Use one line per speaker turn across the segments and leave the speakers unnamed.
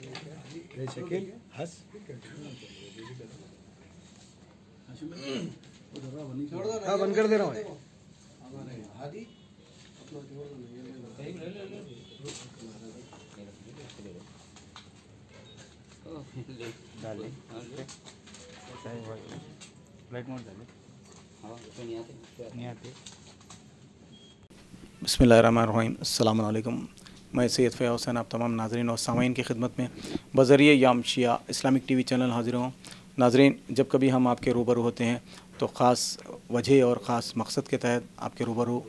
शकील हाँ बंद कर दे रहा हूँ डाले मोड डाले हाँ नहीं आते नहीं आते बसमिल अल्लाम मैं सैद फ़या हुसैन आप तमाम नाजरन और सामाइन की खिदमत में बजरिए यामशिया इस्लामिक टी वी चैनल हाजिर हूँ नाजरन जब कभी हम आपके रूबरू होते हैं तो ख़ास वजह और ख़ास मकसद के तहत आपके रूबरू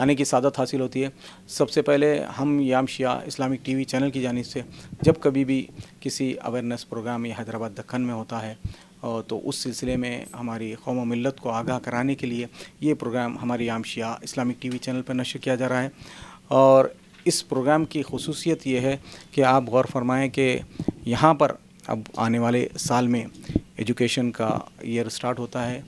आने की सादत हासिल होती है सबसे पहले हम याम Shia Islamic T V channel की जानब से जब कभी भी किसी अवेयरनेस प्रोग्राम या हैदराबाद दखन में होता है तो उस सिलसिले में हमारी कौम मिलत को आगाह कराने के लिए ये प्रोग्राम हमारी आम Shia Islamic T V channel पर नशर किया जा रहा है और इस प्रोग्राम की खसूसियत ये है कि आप गौर फरमाएँ कि यहाँ पर अब आने वाले साल में एजुकेशन का ईयर स्टार्ट होता है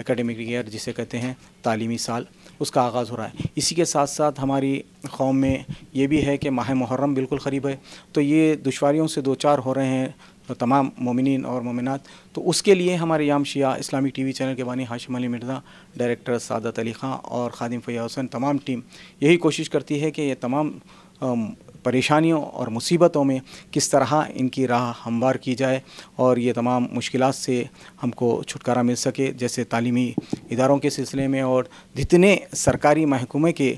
एकेडमिक ईयर जिसे कहते हैं तालीमी साल उसका आगाज़ हो रहा है इसी के साथ साथ हमारी कौम में ये भी है कि माह मुहर्रम बिल्कुल करीब है तो ये दुशारियों से दो चार हो रहे हैं तमाम ममिन और ममिनत तो उसके लिए हमारे याम शिया इस्लामिक टीवी चैनल के बानी हाशिम अली मिर्ज़ा डायरेक्टर सादत अली खां और खादिम फ़ैया हुसैन तमाम टीम यही कोशिश करती है कि ये तमाम परेशानियों और मुसीबतों में किस तरह इनकी राह हमवार की जाए और ये तमाम मुश्किल से हमको छुटकारा मिल सके जैसे तालीमी इदारों के सिलसिले में और जितने सरकारी महकमे के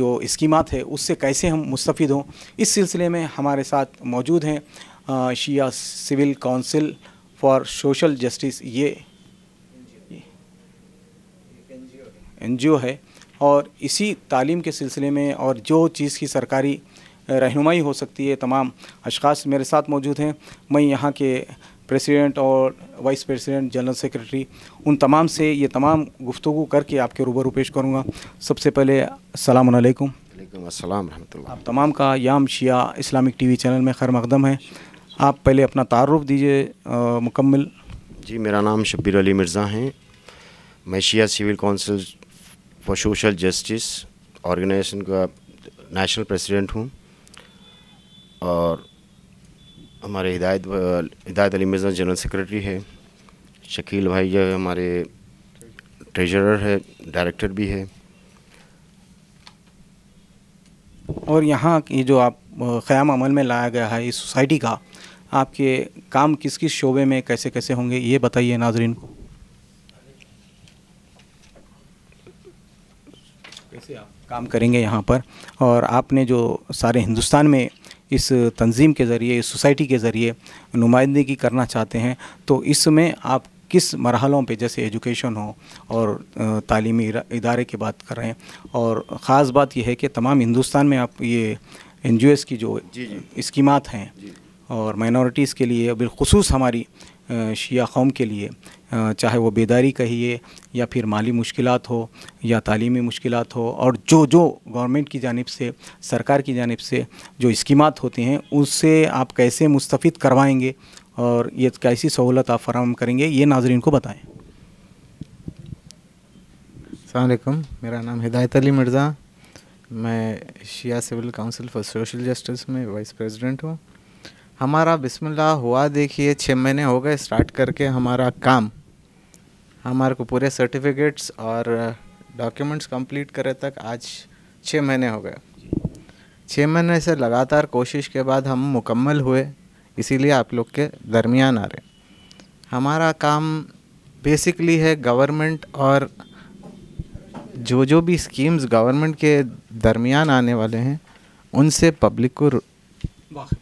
जो स्कीमत है उससे कैसे हम मुस्तफ़ हों इस सिलसिले में हमारे साथ मौजूद हैं Shia civil council for social justice ये एन है और इसी तालीम के सिलसिले में और जो चीज़ की सरकारी रहनुमाई हो सकती है तमाम अशास मेरे साथ मौजूद हैं मैं यहाँ के प्रेसिडेंट और वाइस प्रेसिडेंट जनरल सेक्रेटरी उन तमाम से ये तमाम गुफ्तु करके आपके रूबरू पेश करूँगा सबसे पहले सलामकुम आप तमाम का याम शिया इस्लामिक टीवी चैनल में खैर मकदम है आप पहले अपना तारुफ दीजिए मुकम्मल
जी मेरा नाम शब्बीर अली मिर्ज़ा हैं मैं Shia civil council for social justice organisation का नेशनल प्रेसिडेंट हूँ और हमारे हिदायत हिदायत अली मिर्ज़ा जनरल सेक्रेटरी है शकील भाई जो हमारे ट्रेजरर है डायरेक्टर भी है
और यहाँ ये जो आप क़्याम अमल में लाया गया है इस सोसाइटी का आपके काम किस किस शोबे में कैसे कैसे होंगे ये बताइए नाजरीन को कैसे आप काम करेंगे यहाँ पर और आपने जो सारे हिंदुस्तान में इस तंजीम के ज़रिए इस सोसाइटी के ज़रिए नुमाइंदगी करना चाहते हैं तो इसमें आप किस मरहलों पे जैसे एजुकेशन हो और तालीमी इदारे की बात कर रहे हैं और ख़ास बात यह है कि तमाम हिंदुस्तान में आप ये एन की जो स्कीमात हैं और माइनॉरिटीज़ के लिए बिलखसूस हमारी शिया कौम के लिए चाहे वो बेदारी कहिए या फिर माली मुश्किल हो या तालीमी मुश्किल हो और जो जो गवर्नमेंट की जानब से सरकार की जानब से जो स्कीमात होती हैं उससे आप कैसे मुस्तफ़ करवाएँगे और ये कैसी सहूलत आप फराम करेंगे ये नाजरन को बताएँ अलैक्म
मेरा नाम हिदायत अली मिर्ज़ा मैं Shia civil council for social justice में वाइस प्रेसिडेंट हूँ हमारा बिस्मिल्लाह हुआ देखिए छः महीने हो गए स्टार्ट करके हमारा काम हमारे को पूरे सर्टिफिकेट्स और डॉक्यूमेंट्स कंप्लीट करे तक आज छः महीने हो गए छः महीने से लगातार कोशिश के बाद हम मुकम्मल हुए इसीलिए आप लोग के दरमियान आ रहे हमारा काम बेसिकली है गवर्नमेंट और जो जो भी स्कीम्स गवर्नमेंट के दरमियान आने वाले हैं उनसे पब्लिक को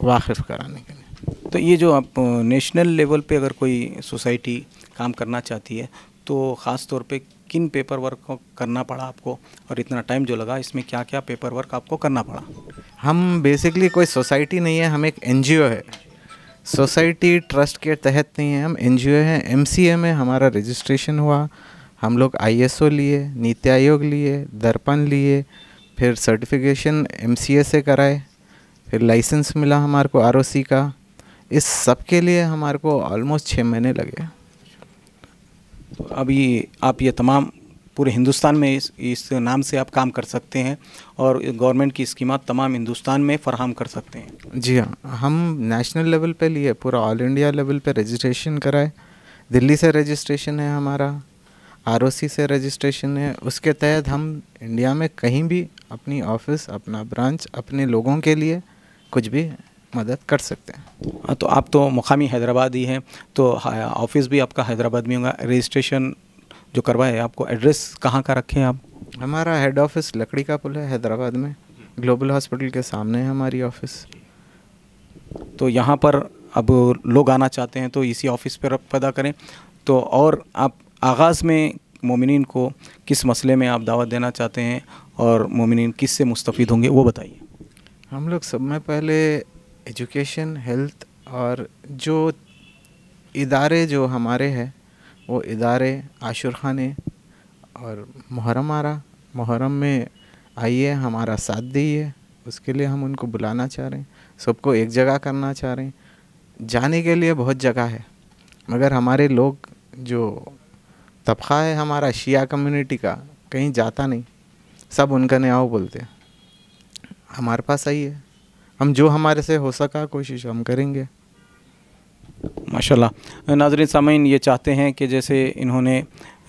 वाकिफ कराने
के लिए तो ये जो आप नेशनल लेवल पे अगर कोई सोसाइटी काम करना चाहती है तो ख़ास तौर पे किन पेपर वर्क को करना पड़ा आपको और इतना टाइम जो लगा इसमें क्या क्या पेपर वर्क आपको करना पड़ा
हम बेसिकली कोई सोसाइटी नहीं है हम एक एन है सोसाइटी ट्रस्ट के तहत नहीं है हम एन है एम में हमारा रजिस्ट्रेशन हुआ हम लोग आई लिए नीति आयोग लिए दर्पण लिए फिर सर्टिफिकेशन एमसीए से कराए फिर लाइसेंस मिला हमारे को आर का इस सब के लिए हमारे को ऑलमोस्ट छः महीने लगे
तो अभी आप ये तमाम पूरे हिंदुस्तान में इस, इस नाम से आप काम कर सकते हैं और गवर्नमेंट की स्कीमा तमाम हिंदुस्तान में फरहम कर सकते
हैं जी हाँ हम नेशनल लेवल पे लिए पूरा ऑल इंडिया लेवल पे रजिस्ट्रेशन कराए दिल्ली से रजिस्ट्रेशन है हमारा आर से रजिस्ट्रेशन है उसके तहत हम इंडिया में कहीं भी अपनी ऑफिस अपना ब्रांच अपने लोगों के लिए कुछ भी
मदद कर सकते हैं हाँ, तो आप तो मुकामी हैदराबाद ही हैं तो ऑफिस हाँ, भी आपका हैदराबाद में होगा रजिस्ट्रेशन जो करवाए आपको एड्रेस कहाँ का रखें आप हमारा
हेड ऑफिस लकड़ी का पुल है हैदराबाद में ग्लोबल हॉस्पिटल के सामने है हमारी ऑफिस
तो यहाँ पर अब लोग आना चाहते हैं तो इसी ऑफिस पर पैदा करें तो और आप आगाज़ में मोमिन को किस मसले में आप दावत देना चाहते हैं और मोमिन किस से मुस्तफ़ होंगे वो बताइए
हम लोग सब में पहले एजुकेशन हेल्थ और जो इदारे जो हमारे हैं वो इदारे आशुर खान और मुहरम आ रहा में आइए हमारा साथ दीजिए उसके लिए हम उनको बुलाना चाह रहे हैं सबको एक जगह करना चाह रहे हैं जाने के लिए बहुत जगह है मगर हमारे लोग जो तबका है हमारा शिया कम्युनिटी का कहीं जाता नहीं सब उनका न्याओ बोलते हैं हमारे पास सही है हम जो हमारे से
हो सका कोशिश
हम करेंगे
माशाल्लाह नाजरन सामीन ये चाहते हैं कि जैसे इन्होंने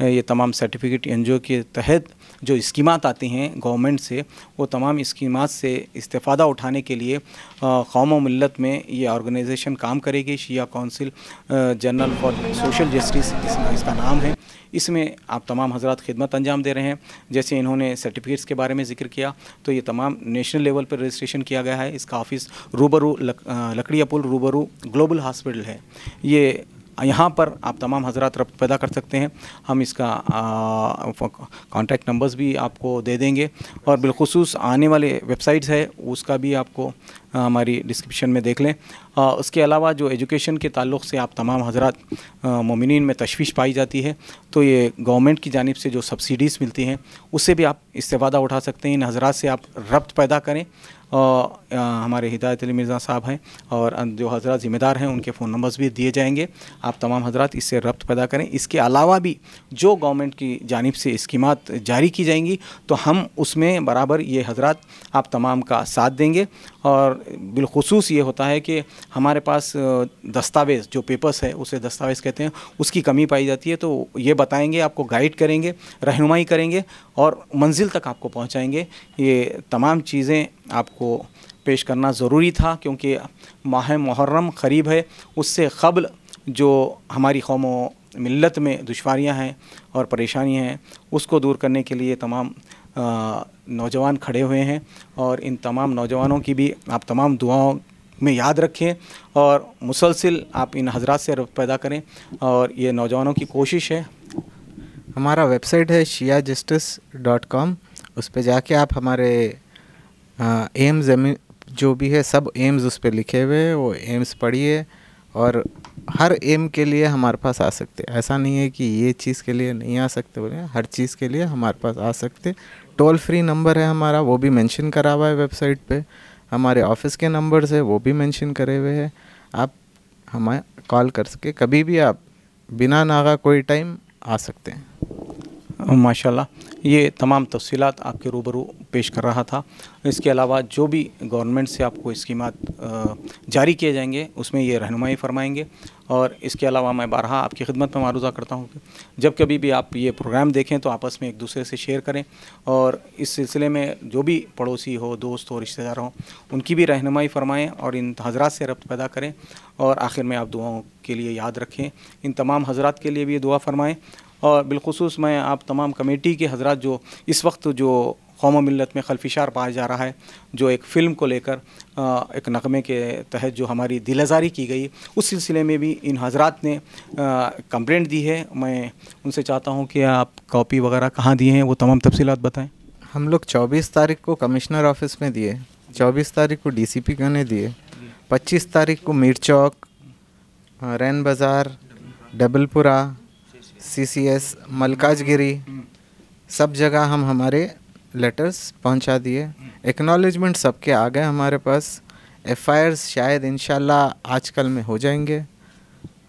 ये तमाम सर्टिफिकेट एन के तहत जो स्कीमात आती हैं गवर्नमेंट से वो तमाम स्कीमात से इस्ता उठाने के लिए कौम मिलत में ये ऑर्गेनाइजेशन काम करेगी Shia council general for social justice इसका नाम है इसमें आप तमाम हजरात खिदमत अंजाम दे रहे हैं जैसे इन्होंने सर्टिफिकेट्स के बारे में जिक्र किया तो ये तमाम नेशनल लेवल पर रजिस्ट्रेशन किया गया है इसका ऑफिस रूबरू लक, लकड़िया पुल रूबरू ग्लोबल हॉस्पिटल है ये यहाँ पर आप तमाम हजरात रब पैदा कर सकते हैं हम इसका कॉन्टैक्ट नंबर्स भी आपको दे देंगे और बिलखसूस आने वाले वेबसाइट्स है उसका भी आपको हमारी डिस्क्रिप्शन में देख लें उसके अलावा जो एजुकेशन के ताल्लुक से आप तमाम हजरात ममिन में तशवीश पाई जाती है तो ये गवर्नमेंट की जानब से जो सब्सिडीज़ मिलती हैं उससे भी आप इस्तेवादा उठा सकते हैं इन हजरात से आप रब्त पैदा करें और आ, हमारे हिदायत अली मिर्ज़ा साहब हैं और जो हजरा ज़िम्मेदार हैं उनके फ़ोन नंबर्स भी दिए जाएंगे आप तमाम हजरात इससे रब्त पैदा करें इसके अलावा भी जो गवर्नमेंट की जानब से स्कीमत जारी की जाएंगी तो हम उसमें बराबर ये हजरात आप तमाम का साथ देंगे और बिलखसूस ये होता है कि हमारे पास दस्तावेज़ जो पेपर्स है उसे दस्तावेज़ कहते हैं उसकी कमी पाई जाती है तो ये बताएंगे आपको गाइड करेंगे रहनुमाई करेंगे और मंजिल तक आपको पहुँचाएँगे ये तमाम चीज़ें आपको पेश करना ज़रूरी था क्योंकि माह मुहर्रम करीब है उससे कबल जो हमारी कौम मिलत में दुशारियाँ हैं और परेशानियाँ हैं उसको दूर करने के लिए तमाम नौजवान खड़े हुए हैं और इन तमाम नौजवानों की भी आप तमाम दुआओं में याद रखें और मुसलसिल आप इन हजरात से रब पैदा करें और ये नौजवानों की कोशिश है
हमारा वेबसाइट है शिया जस्टिस डॉट कॉम उस पर जाके आप हमारे एम्स जो भी है सब एम्स उस पर लिखे हुए हैं वो एम्स पढ़िए और हर एम के लिए हमारे पास आ सकते ऐसा नहीं है कि ये चीज़ के लिए नहीं आ सकते बोले हर चीज़ के लिए हमारे पास आ सकते टोल फ्री नंबर है हमारा वो भी मेंशन करा हुआ है वेबसाइट पर हमारे ऑफिस के नंबर्स है वो भी मेंशन करे हुए हैं आप हमें कॉल कर सके कभी भी आप बिना नागा कोई टाइम आ सकते हैं माशाल्लाह
ये तमाम तफसीत आपके रूबरू पेश कर रहा था इसके अलावा जो भी गवर्नमेंट से आपको इस्कीम जारी किए जाएंगे उसमें ये रहनुमाई फरमाएंगे और इसके अलावा मैं बारहा आपकी खिदमत में मारूजा करता हूँ जब कभी भी आप ये प्रोग्राम देखें तो आपस में एक दूसरे से शेयर करें और इस सिलसिले में जो भी पड़ोसी हो दोस्त हो रिश्तेदार हों उनकी भी रहनुमाई फरमाएँ और इन हजरात से रब्त पैदा करें और आखिर में आप दुआओं के लिए याद रखें इन तमाम हजरात के लिए भी दुआ फरमाएँ और बिलखसूस मैं आप तमाम कमेटी के हजरत जो इस वक्त जो कौम मिलत में खलफिशार पाया जा रहा है जो एक फ़िल्म को लेकर एक नगमे के तहत जो हमारी दिल आज़ारी की गई उस सिलसिले में भी इन हजरात ने कंप्लेंट दी है मैं उनसे चाहता हूँ कि आप कॉपी वगैरह कहाँ दिए हैं वो तमाम तफसीत बताएँ
हम लोग चौबीस तारीख को कमिश्नर ऑफिस में दिए चौबीस तारीख को डी सी पी दिए पच्चीस तारीख को मीर चौक रैन बाज़ार डबलपुरा सीसीएस मलकाजगिरी सब जगह हम हमारे लेटर्स पहुंचा दिए एक्नॉलेजमेंट सबके आ गए हमारे पास एफ
शायद इन आजकल में हो जाएंगे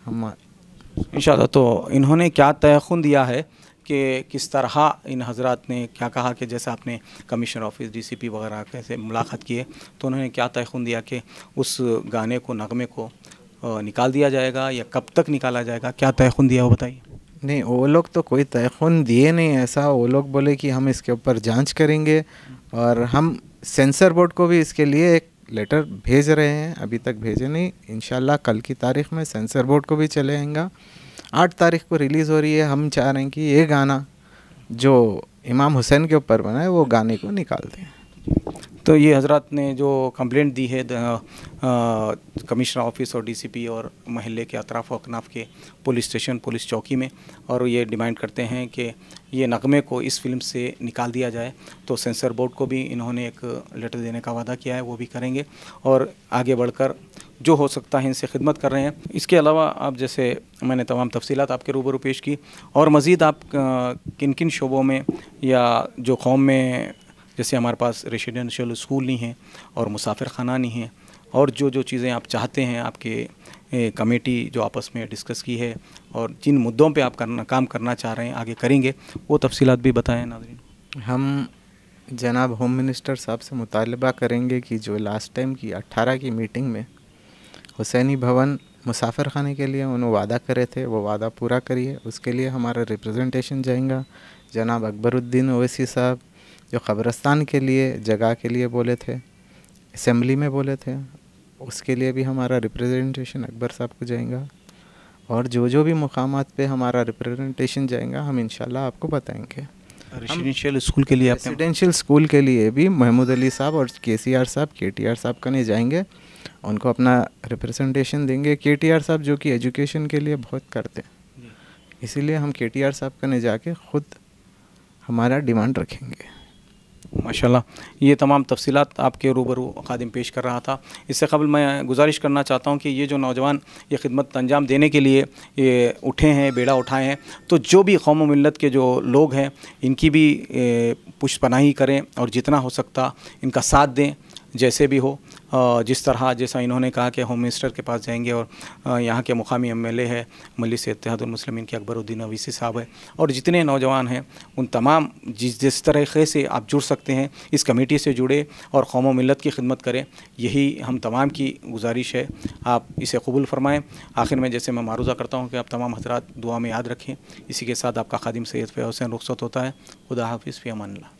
हम इन तो इन्होंने क्या तयखुन दिया है कि किस तरह इन हजरत ने क्या कहा कि जैसे आपने कमिश्नर ऑफिस डीसीपी वगैरह कैसे मुलाकात किए तो उन्होंने क्या तयख़ुन दिया कि उस गाने को नगमे को निकाल दिया जाएगा या कब तक निकाला जाएगा क्या तयख़ुन दिया वो
बताइए नहीं वो लोग तो कोई खुन दिए नहीं ऐसा वो लोग बोले कि हम इसके ऊपर जांच करेंगे और हम सेंसर बोर्ड को भी इसके लिए एक लेटर भेज रहे हैं अभी तक भेजे नहीं इन कल की तारीख में सेंसर बोर्ड को भी चले आएगा आठ तारीख को रिलीज़ हो रही है हम चाह रहे हैं कि ये गाना जो इमाम हुसैन के ऊपर बना है वो गाने को निकाल दें
तो ये हजरत ने जो कंप्लेंट दी है कमिश्नर ऑफिस और डीसीपी और महल्ले के अतराफ़ अकनाफ के पुलिस स्टेशन पुलिस चौकी में और ये डिमांड करते हैं कि ये नगमे को इस फिल्म से निकाल दिया जाए तो सेंसर बोर्ड को भी इन्होंने एक लेटर देने का वादा किया है वो भी करेंगे और आगे बढ़कर जो हो सकता है इनसे खिदमत कर रहे हैं इसके अलावा आप जैसे मैंने तमाम तफसीत आपके रूबरू पेश की और मज़ीद आप किन किन शोबों में या जो कौम में जैसे हमारे पास रेसिडेंशल स्कूल नहीं है और मुसाफिर खाना नहीं है और जो जो चीज़ें आप चाहते हैं आपके कमेटी जो आपस में डिस्कस की है और जिन मुद्दों पे आप करना काम करना चाह रहे हैं आगे करेंगे वो तफसीत भी बताएं नाजरीन हम
जनाब होम मिनिस्टर साहब से मुतालबा करेंगे कि जो लास्ट टाइम की 18 की मीटिंग में हुसैनी भवन मुसाफिर खाने के लिए उन्होंने वादा करे थे वो वादा पूरा करिए उसके लिए हमारा रिप्रेजेंटेशन जाएगा जनाब अकबरुद्दीन ओवैसी साहब जो कब्रस्तान के लिए जगह के लिए बोले थे असम्बली में बोले थे उसके लिए भी हमारा रिप्रेजेंटेशन अकबर साहब को जाएगा और जो जो भी मकाम पे हमारा रिप्रेजेंटेशन जाएगा हम इनशाला आपको बताएंगे
रेजिडेंशियल स्कूल
के लिए रेजिडेंशियल स्कूल के लिए भी महमूद अली साहब और के सी आर साहब के टी आर साहब कने जाएंगे उनको अपना रिप्रेजेंटेशन देंगे के टी आर साहब जो कि एजुकेशन के लिए बहुत करते हैं
इसीलिए हम के टी आर साहब कने जाके ख़ुद
हमारा डिमांड रखेंगे
माशाल्लाह ये तमाम तफसीत आपके रूबरू खादिम पेश कर रहा था इससे कबल मैं गुजारिश करना चाहता हूँ कि ये जो नौजवान ये खिदमत अंजाम देने के लिए ये उठे हैं बेड़ा उठाए हैं तो जो भी कौम मिलत के जो लोग हैं इनकी भी पुष्पनाही करें और जितना हो सकता इनका साथ दें जैसे भी हो जिस तरह जैसा इन्होंने कहा कि होम मिनिस्टर के पास जाएंगे और यहाँ के मुकामी एम एल ए है मलिस इतिहादमसलमिन के अकबरुद्दीन अवीसी साहब है और जितने नौजवान हैं उन तमाम जिस जिस तरीके से आप जुड़ सकते हैं इस कमेटी से जुड़े और कौम मिलत की खिदमत करें यही हम तमाम की गुजारिश है आप इसे कबूल फरमाएँ आखिर में जैसे मैं मारूज़ा करता हूँ कि आप तमाम हजरा दुआ में याद रखें इसी के साथ आपका खादिम सैद फ़ैसन रुख्सत होता है खुदा हाफिज़ फ़ी अमान